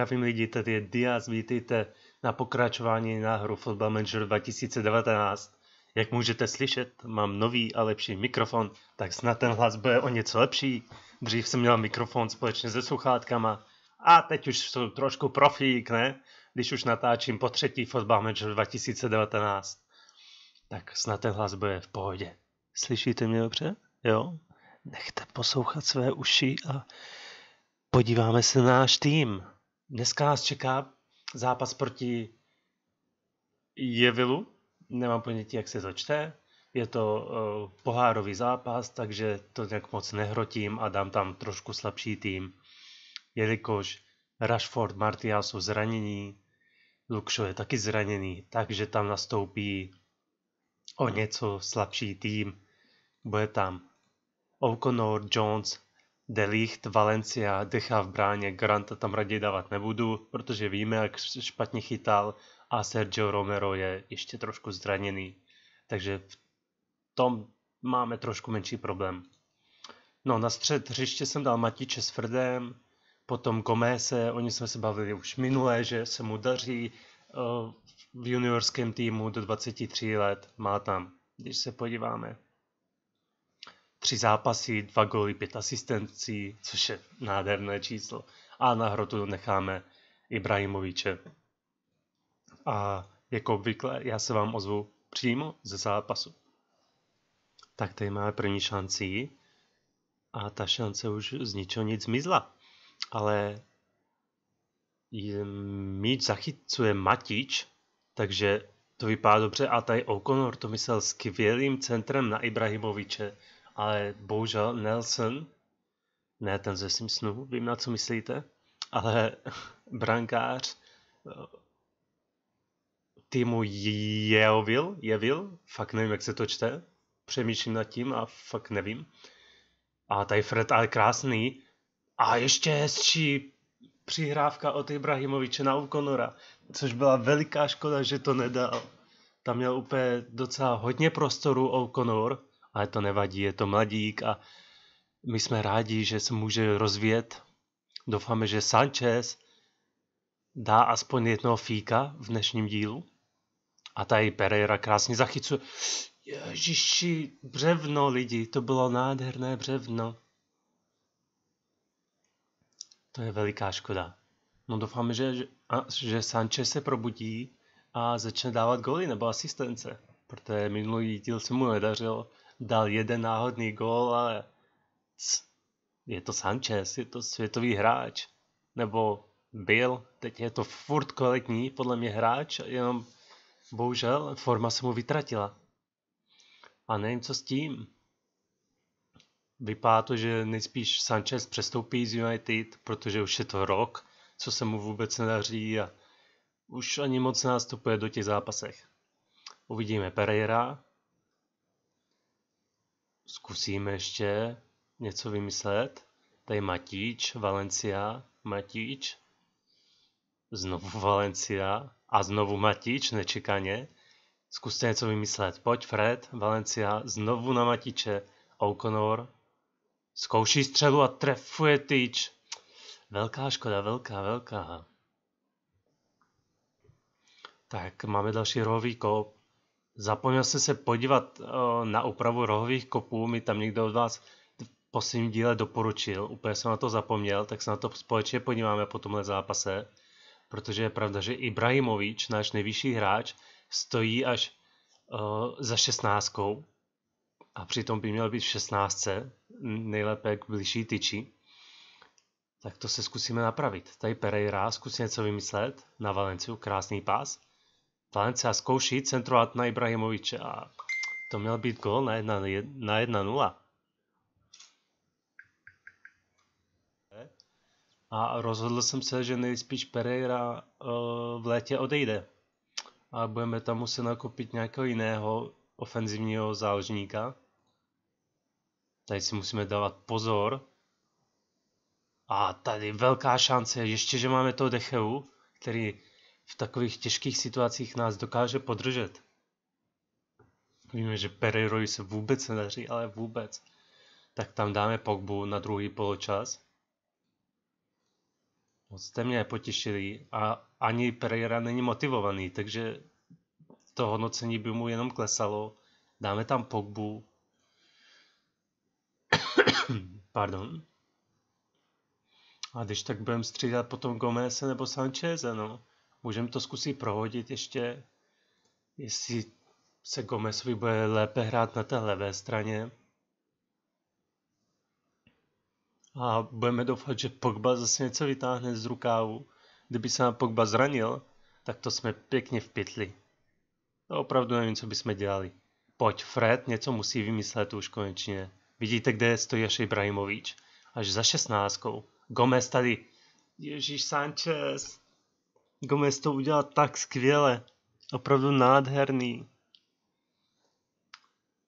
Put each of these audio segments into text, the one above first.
Zdravím lidi, tady je Diaz, vítejte na pokračování na hru Football Manager 2019. Jak můžete slyšet, mám nový a lepší mikrofon, tak snad ten hlas bude o něco lepší. Dřív jsem měl mikrofon společně se sluchátkama a teď už jsem trošku profík, ne? Když už natáčím po třetí Football Manager 2019, tak snad ten hlas bude v pohodě. Slyšíte mě dobře? Jo? Nechte poslouchat své uši a podíváme se na náš tým. Dneska nás čeká zápas proti Jevilu. Nemám ponětí, jak se to Je to uh, pohárový zápas, takže to nějak moc nehrotím a dám tam trošku slabší tým, jelikož Rashford, Martial jsou zranění, Lukšo je taky zraněný, takže tam nastoupí o něco slabší tým. Bude tam O'Connor, Jones, Delicht, Valencia dechá v bráně, Granta tam raději dávat nebudu, protože víme, jak špatně chytal a Sergio Romero je ještě trošku zraněný. Takže v tom máme trošku menší problém. No, na střed hřiště jsem dal Matiče s Frdem, potom Gomese, oni jsme se bavili už minule, že se mu daří eh, v juniorském týmu do 23 let, má tam, když se podíváme tři zápasy, dva góly, pět asistencí, což je nádherné číslo. A na hrotu necháme Ibrahimoviče. A jako obvykle já se vám ozvu přímo ze zápasu. Tak tady máme první šanci a ta šance už z ničeho nic zmizla. Ale míč zachycuje Matič, takže to vypadá dobře a tady O'Connor to myslel skvělým centrem na Ibrahimoviče ale bohužel Nelson, ne ten ze Simpsonu, vím na co myslíte, ale brankář eh, týmu Jeovil, Jevil, fakt nevím, jak se to čte, přemýšlím nad tím a fakt nevím. A tady Fred ale krásný. A ještě hezčí přihrávka od Ibrahimoviče na ukonora. což byla veliká škoda, že to nedal. Tam měl úplně docela hodně prostoru O'Connor, ale to nevadí, je to mladík a my jsme rádi, že se může rozvíjet. Doufáme, že Sanchez dá aspoň jednoho fíka v dnešním dílu. A tady Pereira krásně zachycuje. Ježiši, břevno lidi, to bylo nádherné břevno. To je veliká škoda. No doufáme, že, že, Sanchez se probudí a začne dávat goly nebo asistence, protože minulý díl se mu nedařil dal jeden náhodný gól, ale je to Sanchez, je to světový hráč, nebo byl, teď je to furt kvalitní, podle mě hráč, jenom bohužel forma se mu vytratila. A nevím, co s tím. Vypadá to, že nejspíš Sanchez přestoupí z United, protože už je to rok, co se mu vůbec nedaří a už ani moc nástupuje do těch zápasech. Uvidíme Pereira, Zkusíme ještě něco vymyslet. Tady Matíč, Valencia, Matíč. Znovu Valencia a znovu Matíč, nečekaně. Zkuste něco vymyslet. Pojď Fred, Valencia, znovu na Matiče, O'Connor. Zkouší střelu a trefuje tyč. Velká škoda, velká, velká. Tak, máme další rohový kop. Zapomněl jsem se podívat eh, na úpravu rohových kopů, mi tam někdo od vás v posledním díle doporučil, úplně jsem na to zapomněl, tak se na to společně podíváme po tomhle zápase, protože je pravda, že Ibrahimovič, náš nejvyšší hráč, stojí až uh, za šestnáctkou a přitom by měl být v šestnáctce, nejlépe k blížší tyči. Tak to se zkusíme napravit. Tady Pereira zkusí něco vymyslet na Valenciu, krásný pás. Valencia zkouší centrovat na Ibrahimoviče a to měl být gol na 1-0. Na A rozhodl jsem se, že nejspíš Pereira eh, v létě odejde. A budeme tam muset nakoupit nějakého jiného ofenzivního záložníka. Tady si musíme dávat pozor. A tady velká šance, ještě že máme toho Decheu, který v takových těžkých situacích nás dokáže podržet. Víme, že Pereirovi se vůbec nedaří, ale vůbec. Tak tam dáme Pogbu na druhý poločas. Moc jste mě potěšili a ani Pereira není motivovaný, takže to hodnocení by mu jenom klesalo. Dáme tam Pogbu. Pardon. A když tak budeme střídat potom Gomez nebo Sancheze, no. Můžeme to zkusit prohodit ještě, jestli se Gomezovi bude lépe hrát na té levé straně. A budeme doufat, že Pogba zase něco vytáhne z rukávu. Kdyby se nám Pogba zranil, tak to jsme pěkně v pytli. To opravdu nevím, co bychom dělali. Pojď, Fred něco musí vymyslet už konečně. Vidíte, kde stojí ještě Ibrahimovič. Až za šestnáctkou. Gomez tady. Ježíš Sanchez. Gomez to udělal tak skvěle. Opravdu nádherný.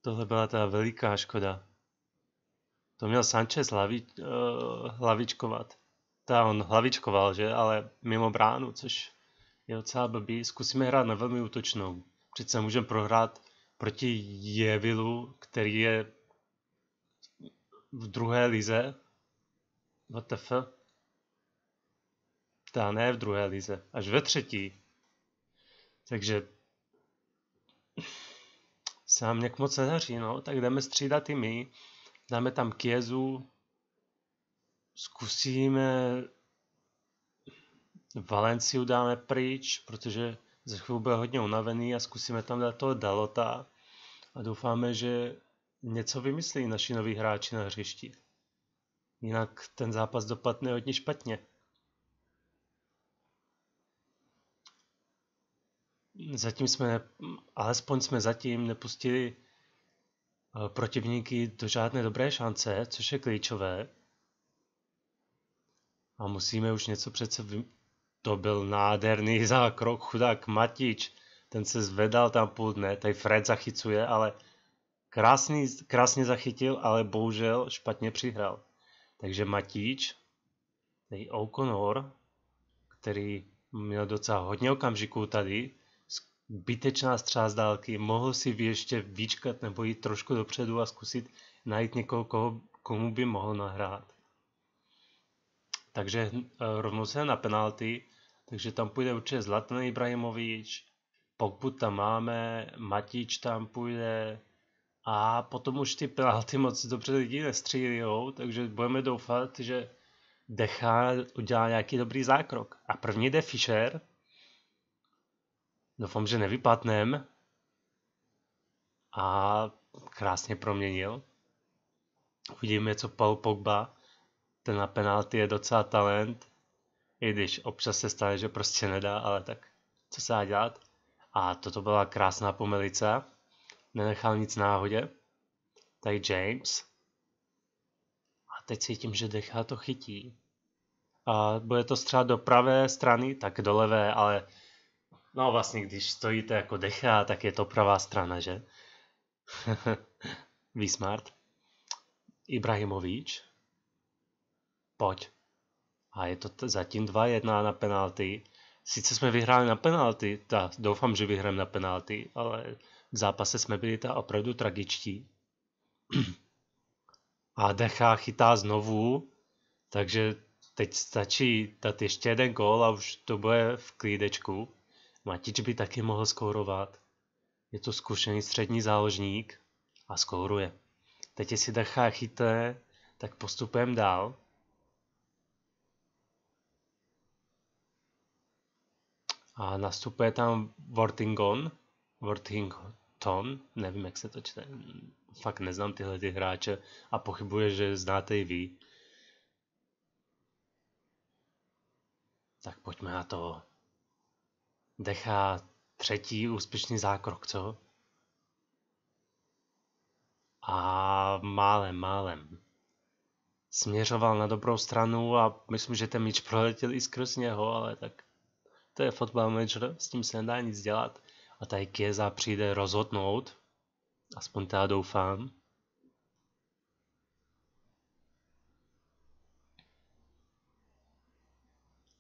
Tohle byla ta veliká škoda. To měl Sanchez hlavi, uh, hlavičkovat. Ta on hlavičkoval, že? Ale mimo bránu, což je docela blbý. Zkusíme hrát na velmi útočnou. Přece můžeme prohrát proti Jevilu, který je v druhé lize. What the fuck? ta ne v druhé lize, až ve třetí. Takže se nám nějak moc nedaří, no, tak jdeme střídat i my, dáme tam Kiezu, zkusíme Valenciu dáme pryč, protože za chvíli bude hodně unavený a zkusíme tam dát toho Dalota a doufáme, že něco vymyslí naši noví hráči na hřišti. Jinak ten zápas dopadne hodně špatně. zatím jsme, alespoň jsme zatím nepustili eh, protivníky do žádné dobré šance, což je klíčové. A musíme už něco přece vy... To byl nádherný zákrok, chudák Matič. Ten se zvedal tam půl dne, tady Fred zachycuje, ale krásný, krásně zachytil, ale bohužel špatně přihrál. Takže Matič, tady O'Connor, který měl docela hodně okamžiků tady, bytečná střá z dálky, mohl si ještě výčkat nebo jít trošku dopředu a zkusit najít někoho, koho, komu by mohl nahrát. Takže eh, rovnou se na penalty, takže tam půjde určitě Zlatan Ibrahimovič, pokud tam máme, Matič tam půjde a potom už ty penalty moc dobře lidi nestřílijou, takže budeme doufat, že Decha udělá nějaký dobrý zákrok. A první jde Fischer, doufám, že nevypadnem. A krásně proměnil. Uvidíme, co Paul Pogba. Ten na penalty je docela talent. I když občas se stane, že prostě nedá, ale tak co se dá dělat. A toto byla krásná pomelice. Nenechal nic náhodě. Tady James. A teď cítím, že Decha to chytí. A bude to střát do pravé strany, tak do levé, ale No vlastně, když stojíte jako dechá, tak je to pravá strana, že? Vysmart. Ibrahimovič. Pojď. A je to zatím 2-1 na penalty. Sice jsme vyhráli na penalty, ta, doufám, že vyhrám na penalty, ale v zápase jsme byli ta opravdu tragičtí. A Decha chytá znovu, takže teď stačí dát ještě jeden gól a už to bude v klídečku. Matič by taky mohl skórovat. Je to zkušený střední záložník a skóruje. Teď si Dacha chyté, tak postupem dál. A nastupuje tam Worthington, Worthington, nevím, jak se to čte, fakt neznám tyhle ty hráče a pochybuje, že znáte i vy. Tak pojďme na to. Dechá třetí úspěšný zákrok, co? A málem, málem. Směřoval na dobrou stranu a myslím, že ten míč proletěl i skrz něho, ale tak to je fotbal manager, no, s tím se nedá nic dělat. A tady Kieza přijde rozhodnout, aspoň teda doufám.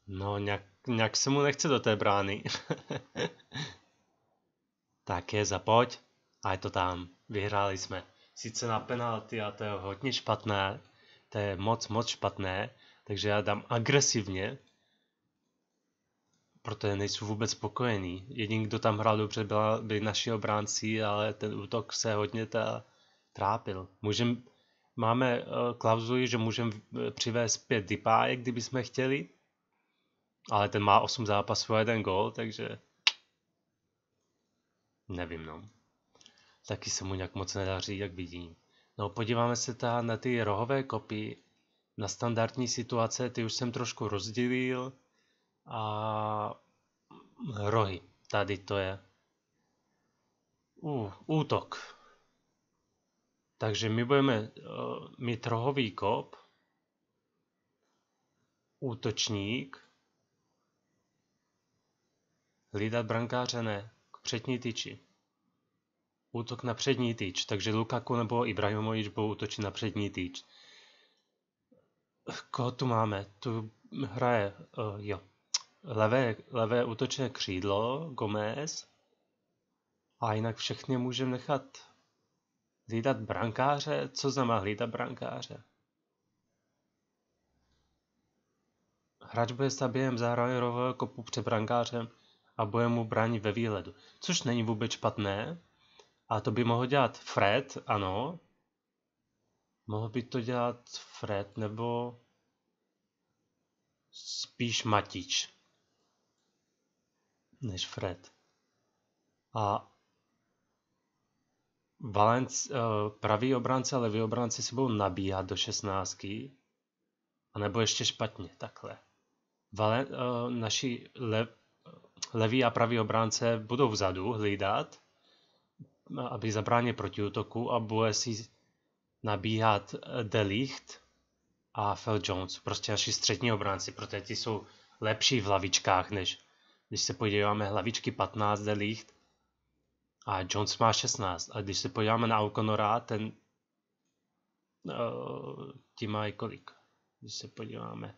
No, nějak nějak se mu nechce do té brány. tak je, zapoď. A je to tam. Vyhráli jsme. Sice na penalty a to je hodně špatné. To je moc, moc špatné. Takže já dám agresivně. Protože nejsou vůbec spokojení. Jediný, kdo tam hrál dobře, byla, byli naši obránci, ale ten útok se hodně ta, trápil. Můžem, máme eh, klauzuli, že můžeme eh, přivést pět dipájek, kdyby jsme chtěli ale ten má 8 zápasů a jeden gol, takže nevím, no. Taky se mu nějak moc nedaří, jak vidím. No podíváme se ta na ty rohové kopy, na standardní situace, ty už jsem trošku rozdělil a rohy, tady to je. Uh, útok. Takže my budeme uh, mít rohový kop, útočník, Hlídat brankáře ne, k přední tyči. Útok na přední tyč, takže Lukaku nebo Ibrahimovič budou útočit na přední tyč. Koho tu máme? Tu hraje, uh, jo, levé, levé útočné křídlo, Gomez. A jinak všechny můžeme nechat hlídat brankáře. Co znamená hlídat brankáře? Hráč bude stabilem zahraje rovnou kopu před brankářem a bude mu bránit ve výhledu. Což není vůbec špatné. A to by mohl dělat Fred, ano. Mohl by to dělat Fred nebo spíš Matič než Fred. A Valenc, eh, pravý obránce a levý obránce si budou nabíhat do šestnáctky. A nebo ještě špatně, takhle. Valen, eh, naši lev, levý a pravý obránce budou vzadu hlídat, aby zabránil protiútoku a bude si nabíhat eh, Delicht a Phil Jones, prostě naši střední obránci, protože ti jsou lepší v lavičkách, než když se podíváme hlavičky 15 Delicht a Jones má 16. A když se podíváme na O'Connora, ten uh, ti má i kolik? Když se podíváme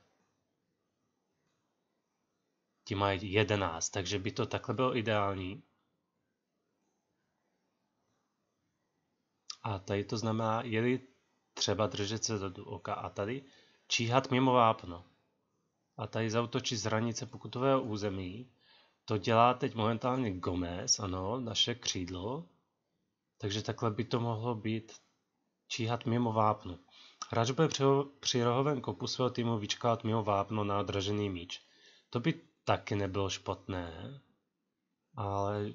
ti mají 11, takže by to takhle bylo ideální. A tady to znamená, jeli třeba držet se do oka a tady číhat mimo vápno. A tady zautočit z hranice pokutového území. To dělá teď momentálně Gomez, ano, naše křídlo. Takže takhle by to mohlo být číhat mimo vápno. Hráč bude při rohovém kopu svého týmu vyčkávat mimo vápno na odražený míč. To by taky nebylo špatné, ale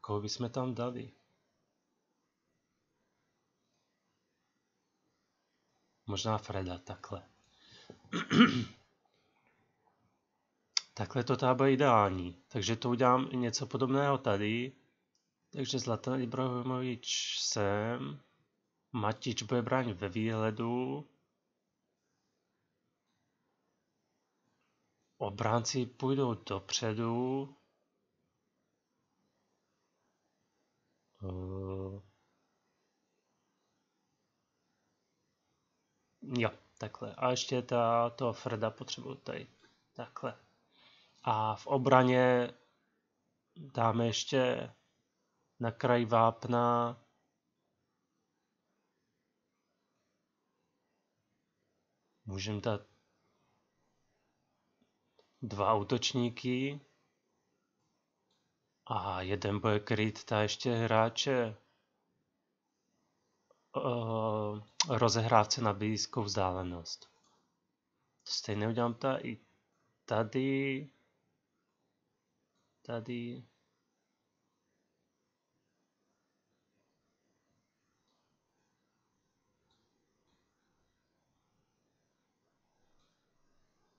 koho bychom tam dali? Možná Freda, takhle. takhle to tam ideální. Takže to udělám něco podobného tady. Takže Zlatan Ibrahimovič sem. Matič bude bránit ve výhledu. Obránci půjdou dopředu. Uh, jo, takhle. A ještě ta, to Freda potřebuju tady. Takhle. A v obraně dáme ještě na kraj vápna můžeme dát dva útočníky a jeden bude kryt ta ještě hráče uh, eh, rozehrávce na blízkou vzdálenost. Stejně udělám ta i tady, tady,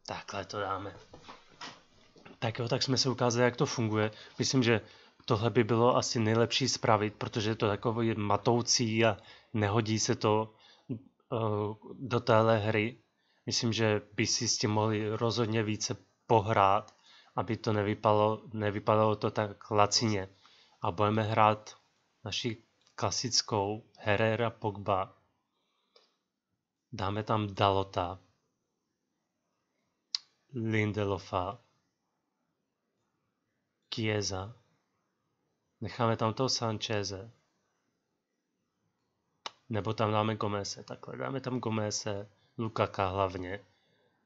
Takhle to dáme. Tak jo, tak jsme se ukázali, jak to funguje. Myslím, že tohle by bylo asi nejlepší spravit, protože je to takový matoucí a nehodí se to uh, do téhle hry. Myslím, že by si s tím mohli rozhodně více pohrát, aby to nevypadalo, nevypadalo to tak lacině. A budeme hrát naši klasickou Herrera Pogba. Dáme tam Dalota. Lindelofa, Chiesa, necháme tam toho Sancheze, nebo tam dáme Gomese, takhle dáme tam Gomese, Lukaka hlavně.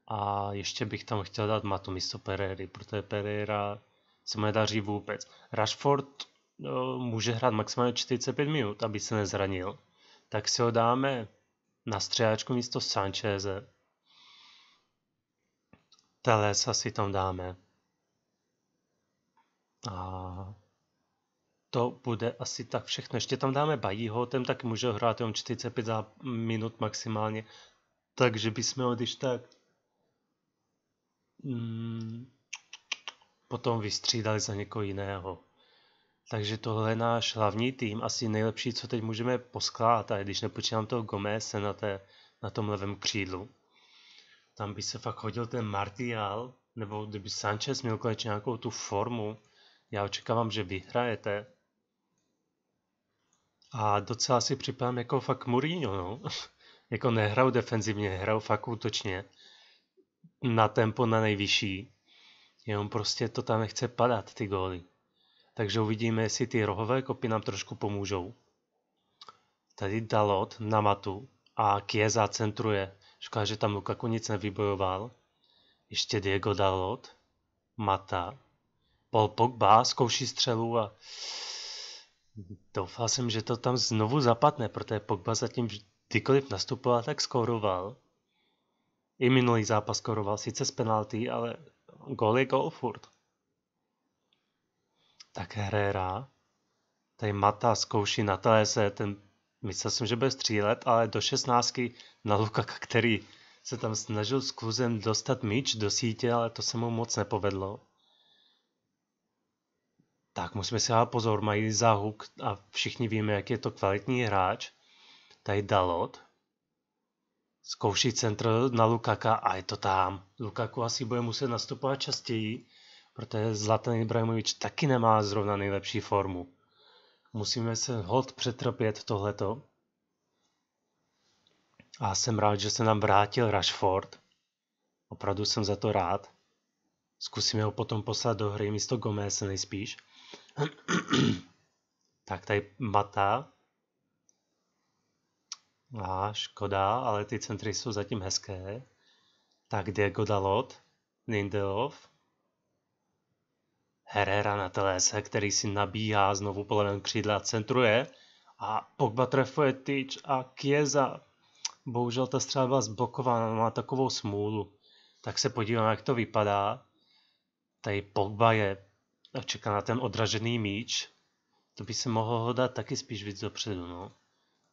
A ještě bych tam chtěl dát Matu místo Pereira, protože Pereira se mu nedaří vůbec. Rashford no, může hrát maximálně 45 minut, aby se nezranil. Tak si ho dáme na střeláčku místo Sancheze teles asi tam dáme. A to bude asi tak všechno. Ještě tam dáme Bajího, ten tak může hrát jenom 45 minut maximálně. Takže bychom ho když tak mm, potom vystřídali za někoho jiného. Takže tohle je náš hlavní tým, asi nejlepší, co teď můžeme poskládat, a když nepočítám toho Gomese na, té, na tom levém křídlu tam by se fakt hodil ten Martial, nebo kdyby Sanchez měl konečně nějakou tu formu, já očekávám, že vyhrajete. A docela si připadám jako fakt Mourinho, no. jako nehrál defenzivně, hrál fakt útočně. Na tempo na nejvyšší. Jenom prostě to tam nechce padat, ty góly. Takže uvidíme, jestli ty rohové kopy nám trošku pomůžou. Tady Dalot na matu a Kieza centruje. Škoda, že tam Lukaku nic nevybojoval. Ještě Diego Dalot, Mata, Paul Pogba zkouší střelu a doufal jsem, že to tam znovu zapadne, protože Pogba zatím kdykoliv nastupoval, tak skoroval. I minulý zápas skoroval, sice z penalty, ale gol je gol furt. Tak Herrera, tady Mata zkouší na se ten Myslel jsem, že bude střílet, ale do 16. na Lukaka, který se tam snažil s kluzem dostat míč do sítě, ale to se mu moc nepovedlo. Tak musíme si dát pozor, mají záhuk a všichni víme, jak je to kvalitní hráč. Tady Dalot. Zkouší centr na Lukaka a je to tam. Lukaku asi bude muset nastupovat častěji, protože Zlatan Ibrahimovič taky nemá zrovna nejlepší formu. Musíme se hod přetrpět tohleto. A jsem rád, že se nám vrátil Rashford. Opravdu jsem za to rád. Zkusíme ho potom poslat do hry místo Gomez nejspíš. tak tady Mata. A škoda, ale ty centry jsou zatím hezké. Tak Diego Dalot, Lindelof, Herrera na telese, který si nabíhá znovu polem křídla, centruje a Pogba trefuje tyč a Kieza. Bohužel ta střela byla zblokována, no, má takovou smůlu. Tak se podívám, jak to vypadá. Tady Pogba je a čeká na ten odražený míč. To by se mohlo hodat taky spíš víc dopředu, no.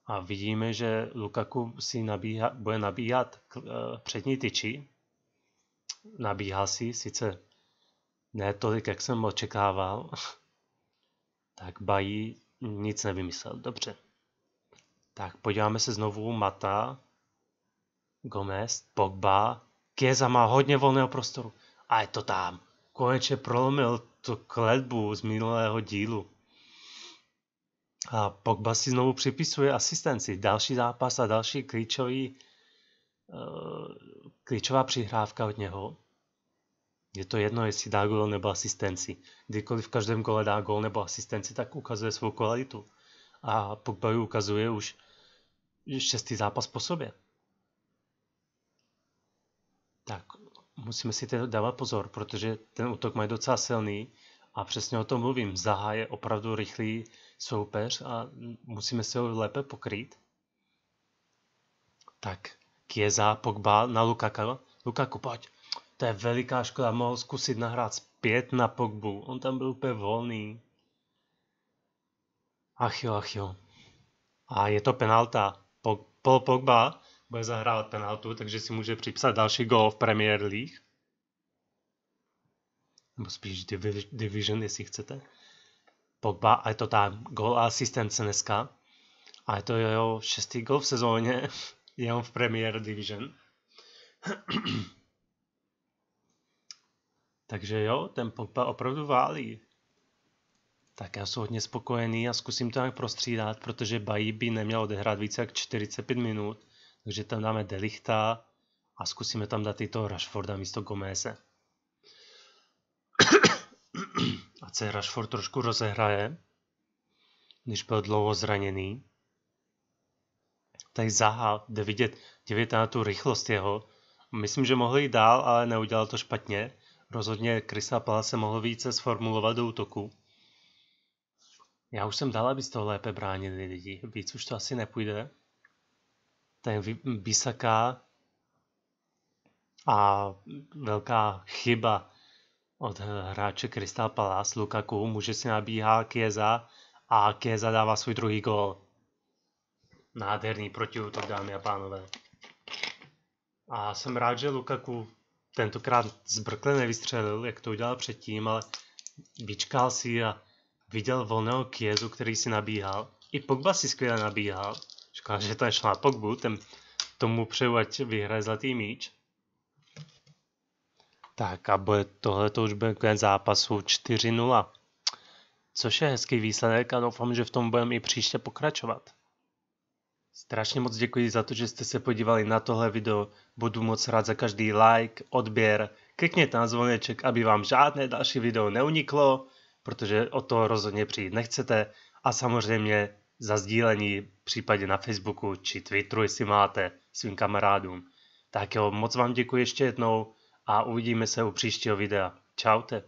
A vidíme, že Lukaku si nabíha, bude nabíhat k, uh, přední tyči. Nabíhá si, sice ne tolik, jak jsem očekával, tak Bají nic nevymyslel. Dobře. Tak podíváme se znovu. Mata, Gomez, Pogba. Kieza má hodně volného prostoru. A je to tam. Konečně prolomil tu kletbu z minulého dílu. A Pogba si znovu připisuje asistenci. Další zápas a další klíčový, eh, klíčová přihrávka od něho. Je to jedno, jestli dá gol nebo asistenci. Kdykoliv v každém kole dá gol nebo asistenci, tak ukazuje svou kvalitu. A Pogba ukazuje už šestý zápas po sobě. Tak musíme si teda dávat pozor, protože ten útok mají docela silný a přesně o tom mluvím. Zaha je opravdu rychlý soupeř a musíme se ho lépe pokrýt. Tak Kieza, Pogba na Lukaku. Lukaku, pojď. To je veliká škoda, mohl zkusit nahrát zpět na Pogbu. On tam byl úplně volný. Ach jo, ach jo. A je to penalta. Paul Pogba bude zahrávat penaltu, takže si může připsat další gol v Premier League. Nebo spíš Division, jestli chcete. Pogba, a je to tam gol a asistence dneska. A je to jeho šestý gol v sezóně, jenom v Premier Division. Takže jo, ten Pogba opravdu válí. Tak já jsem hodně spokojený a zkusím to nějak prostřídat, protože Bají by neměl odehrát více jak 45 minut, takže tam dáme Delichta a zkusíme tam dát i toho Rashforda místo Gomese. a se Rashford trošku rozehraje, když byl dlouho zraněný. Tady Zaha, jde vidět na tu rychlost jeho. Myslím, že mohli jít dál, ale neudělal to špatně. Rozhodně Krisa se mohl více sformulovat do útoku. Já už jsem dal, aby z toho lépe bránili lidi. Víc už to asi nepůjde. Ten Bisaka a velká chyba od hráče Crystal Palace Lukaku, může si nabíhá Kieza a Kieza dává svůj druhý gol. Nádherný protiútok, dámy a pánové. A jsem rád, že Lukaku tentokrát zbrkle nevystřelil, jak to udělal předtím, ale vyčkal si a viděl volného Kiezu, který si nabíhal. I Pogba si skvěle nabíhal. Škoda, že to nešlo na Pogbu, ten tomu přeju, ať vyhraje zlatý míč. Tak a bude, tohle to už bude konec zápasu 4-0. Což je hezký výsledek a doufám, že v tom budeme i příště pokračovat. Strašně moc děkuji za to, že jste se podívali na tohle video. Budu moc rád za každý like, odběr. Klikněte na zvoneček, aby vám žádné další video neuniklo, protože o to rozhodně přijít nechcete. A samozřejmě za sdílení, případně na Facebooku či Twitteru, jestli máte svým kamarádům. Tak jo, moc vám děkuji ještě jednou a uvidíme se u příštího videa. Čaute.